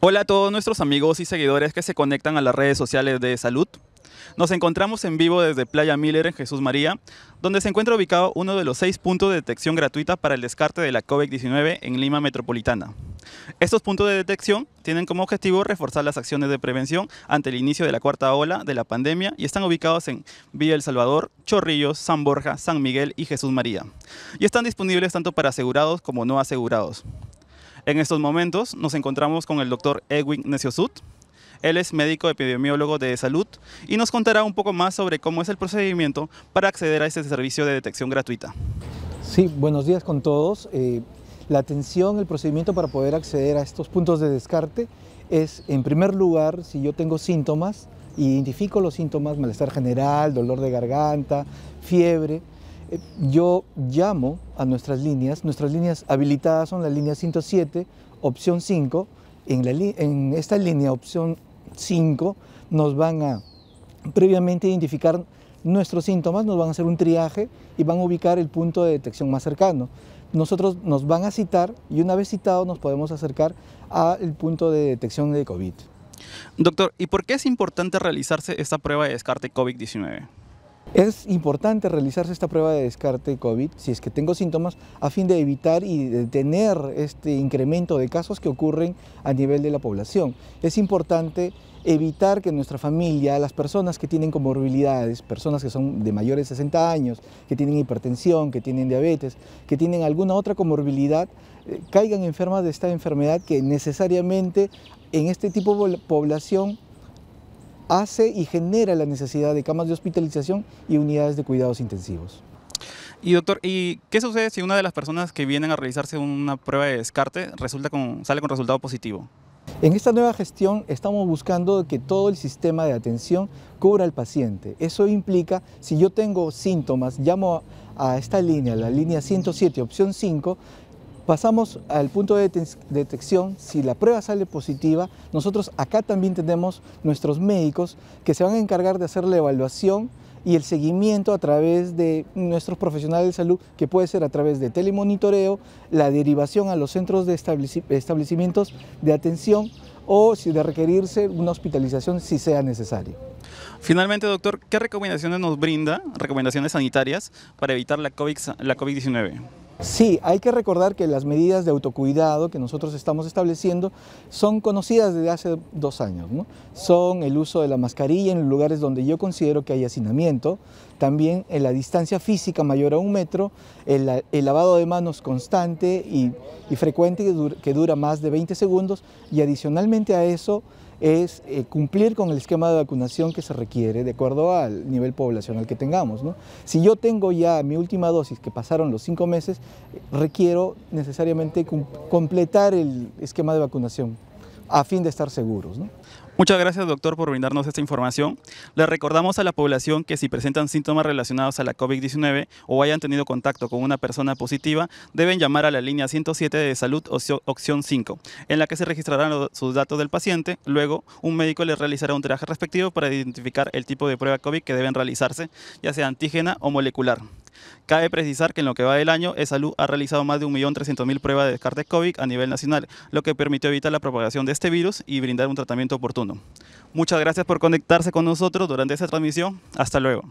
Hola a todos nuestros amigos y seguidores que se conectan a las redes sociales de Salud. Nos encontramos en vivo desde Playa Miller en Jesús María, donde se encuentra ubicado uno de los seis puntos de detección gratuita para el descarte de la COVID-19 en Lima Metropolitana. Estos puntos de detección tienen como objetivo reforzar las acciones de prevención ante el inicio de la cuarta ola de la pandemia y están ubicados en Villa El Salvador, Chorrillos, San Borja, San Miguel y Jesús María. Y están disponibles tanto para asegurados como no asegurados. En estos momentos nos encontramos con el doctor Edwin Neciosut. Él es médico epidemiólogo de salud y nos contará un poco más sobre cómo es el procedimiento para acceder a este servicio de detección gratuita. Sí, buenos días con todos. Eh, la atención, el procedimiento para poder acceder a estos puntos de descarte es, en primer lugar, si yo tengo síntomas, identifico los síntomas, malestar general, dolor de garganta, fiebre, eh, yo llamo a nuestras líneas, nuestras líneas habilitadas son la línea 107, opción 5, en, esta línea opción 5 nos van a previamente identificar nuestros síntomas, nos van a hacer un triaje y van a ubicar el punto de detección más cercano. Nosotros nos van a citar y una vez citado nos podemos acercar al punto de detección de COVID. Doctor, ¿y por qué es importante realizarse esta prueba de descarte COVID-19? Es importante realizarse esta prueba de descarte COVID si es que tengo síntomas a fin de evitar y detener este incremento de casos que ocurren a nivel de la población. Es importante evitar que nuestra familia, las personas que tienen comorbilidades, personas que son de mayores de 60 años, que tienen hipertensión, que tienen diabetes, que tienen alguna otra comorbilidad, eh, caigan enfermas de esta enfermedad que necesariamente en este tipo de población hace y genera la necesidad de camas de hospitalización y unidades de cuidados intensivos. Y doctor, ¿y qué sucede si una de las personas que vienen a realizarse una prueba de descarte resulta con, sale con resultado positivo? En esta nueva gestión estamos buscando que todo el sistema de atención cubra al paciente. Eso implica, si yo tengo síntomas, llamo a esta línea, la línea 107, opción 5, Pasamos al punto de detección, si la prueba sale positiva, nosotros acá también tenemos nuestros médicos que se van a encargar de hacer la evaluación y el seguimiento a través de nuestros profesionales de salud, que puede ser a través de telemonitoreo, la derivación a los centros de establecimientos de atención o si de requerirse una hospitalización si sea necesario. Finalmente, doctor, ¿qué recomendaciones nos brinda, recomendaciones sanitarias, para evitar la COVID-19? covid 19 Sí, hay que recordar que las medidas de autocuidado que nosotros estamos estableciendo son conocidas desde hace dos años. Son el uso de la mascarilla en lugares donde yo considero que hay hacinamiento, también en la distancia física mayor a un metro, el, lavado de manos constante y, frecuente que dura, que dura más de 20 segundos y adicionalmente a eso es eh, cumplir con el esquema de vacunación que se requiere de acuerdo al nivel poblacional que tengamos. Si yo tengo ya mi última dosis, que pasaron los cinco meses, requiero necesariamente completar el esquema de vacunación a fin de estar seguros. Muchas gracias doctor por brindarnos esta información. Le recordamos a la población que si presentan síntomas relacionados a la COVID-19 o hayan tenido contacto con una persona positiva, deben llamar a la línea 107 de salud opción 5, en la que se registrarán sus datos del paciente. Luego, un médico les realizará un traje respectivo para identificar el tipo de prueba COVID que deben realizarse, ya sea antígena o molecular. Cabe precisar que en lo que va del año, E-Salud ha realizado más de 1.300.000 pruebas de descarte COVID a nivel nacional, lo que permitió evitar la propagación de este virus y brindar un tratamiento oportuno. Muchas gracias por conectarse con nosotros durante esta transmisión. Hasta luego.